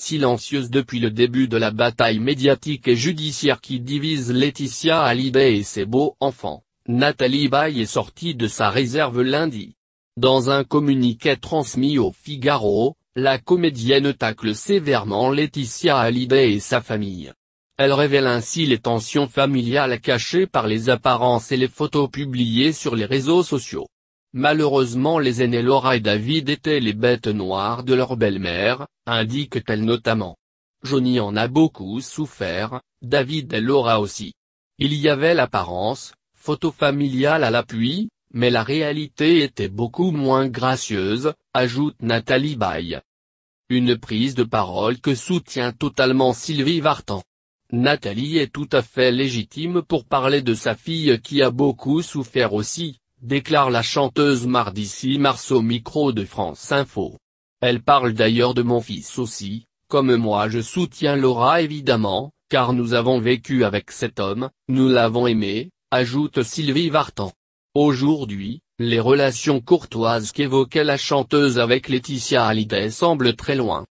silencieuse depuis le début de la bataille médiatique et judiciaire qui divise Laetitia Hallyday et ses beaux-enfants, Nathalie Baye est sortie de sa réserve lundi. Dans un communiqué transmis au Figaro, la comédienne tacle sévèrement Laetitia Hallyday et sa famille. Elle révèle ainsi les tensions familiales cachées par les apparences et les photos publiées sur les réseaux sociaux. Malheureusement les aînés Laura et David étaient les bêtes noires de leur belle-mère, indique-t-elle notamment. Johnny en a beaucoup souffert, David et Laura aussi. Il y avait l'apparence, photo familiale à l'appui, mais la réalité était beaucoup moins gracieuse, ajoute Nathalie Baye. Une prise de parole que soutient totalement Sylvie Vartan. Nathalie est tout à fait légitime pour parler de sa fille qui a beaucoup souffert aussi, déclare la chanteuse mardi 6 mars au micro de France Info. Elle parle d'ailleurs de mon fils aussi, comme moi je soutiens Laura évidemment, car nous avons vécu avec cet homme, nous l'avons aimé, ajoute Sylvie Vartan. Aujourd'hui, les relations courtoises qu'évoquait la chanteuse avec Laetitia Hallyday semblent très loin.